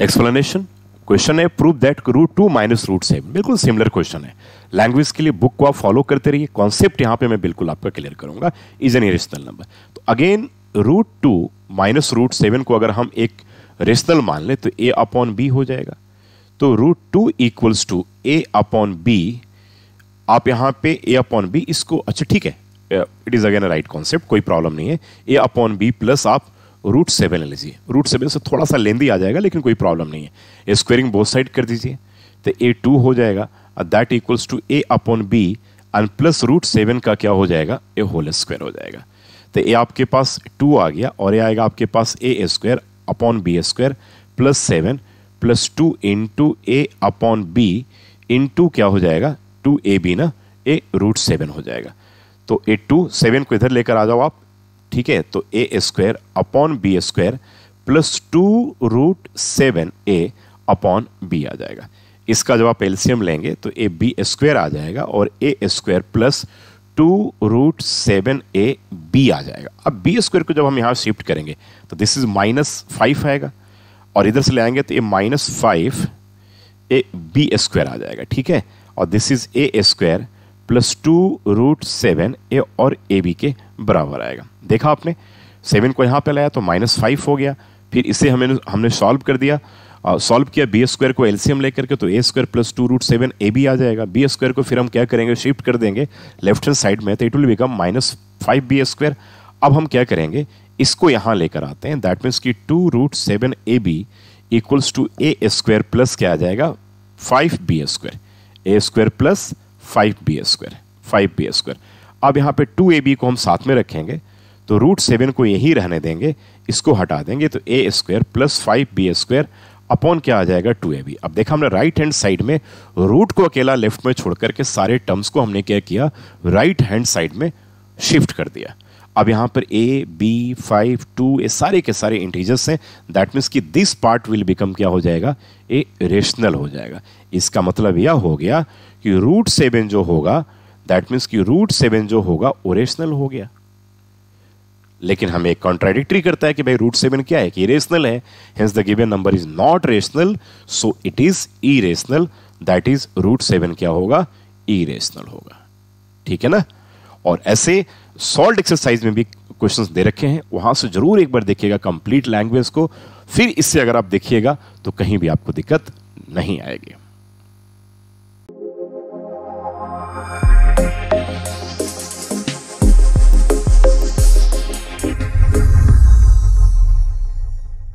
explanation question है prove that root two minus root seven बिल्कुल similar question है language के लिए बुक को आप फॉलो करते रहिए कॉन्सेप्ट यहाँ पे मैं बिल्कुल आपका क्लियर करूंगा इज एन रेशनल नंबर तो again root two minus root seven को अगर हम एक रेशनल मान लें तो ए अपॉन बी हो जाएगा तो root two equals to a upon b आप यहाँ पे ए अपॉन बी इसको अच्छा ठीक है it is again right concept कोई प्रॉब्लम नहीं है ए अपॉन बी प्लस आप रूट सेवन ले लीजिए रूट सेवन से थोड़ा सा लेंदी आ जाएगा लेकिन कोई प्रॉब्लम नहीं है ए स्क्वेयरिंग बोथ साइड कर दीजिए तो ए टू हो जाएगा that equals to a upon b and plus root seven का क्या हो जाएगा ए होल स्क्वायर हो जाएगा तो ए आपके पास टू आ गया और ए आएगा आपके पास a square upon b square plus seven plus two into a upon b into क्या हो जाएगा टू ए बी ना ए रूट सेवन हो जाएगा तो ए टू सेवन को इधर लेकर आ जाओ आप ठीक है तो a square upon b square plus two root seven a upon b आ जाएगा इसका जब आप एल्सियम लेंगे तो ए बी स्क्वायर आ जाएगा और a square plus two root seven a b आ जाएगा अब बी स्क्वायर को जब हम यहाँ शिफ्ट करेंगे तो दिस इज माइनस फाइव आएगा और इधर से ले आएंगे तो a minus five a b square आ जाएगा ठीक है और this is a square plus two root seven a और ए बी के बराबर आएगा देखा आपने सेवन को यहाँ पे लाया तो माइनस फाइव हो गया फिर इसे हमें हमने सॉल्व कर दिया सॉल्व किया बी स्क्वायर को एलसीएम लेकर के तो a square plus two root seven a b आ जाएगा बी स्क्वायर को फिर हम क्या करेंगे शिफ्ट कर देंगे लेफ्ट हैंड साइड में तो it will become minus five b square अब हम क्या करेंगे इसको यहाँ लेकर आते हैं दैट मीन्स कि two root seven a b equals to a square plus क्या आ जाएगा five b square a square plus five b square five b square अब यहाँ पे टू ए बी को हम साथ में रखेंगे तो रूट सेवन को यहीं रहने देंगे इसको हटा देंगे तो a square plus five b square upon क्या आ जाएगा टू ए बी अब देखा हमने राइट हैंड साइड में रूट को अकेला लेफ्ट में छोड़ करके सारे टर्म्स को हमने क्या किया राइट हैंड साइड में शिफ्ट कर दिया अब यहाँ पर ए बी फाइव टू ये सारे के सारे इंटीजर्स हैं दैट मीन्स कि दिस पार्ट विल बिकम क्या हो जाएगा ए रेशनल हो जाएगा इसका मतलब यह हो गया कि रूट सेवन जो होगा दैट मीन्स कि रूट सेवन जो होगा वो रेशनल हो गया लेकिन हमें कॉन्ट्राडिक्टरी करता है कि भाई रूट सेवन क्या है कि रेशनल है hence the given number is not rational so it is irrational that is root seven क्या होगा ई रेशनल होगा ठीक है ना और ऐसे सॉल्ट एक्सरसाइज में भी क्वेश्चंस दे रखे हैं वहां से ज़रूर एक बार देखिएगा कंप्लीट लैंग्वेज को फिर इससे अगर आप देखिएगा तो कहीं भी आपको दिक्कत नहीं आएगी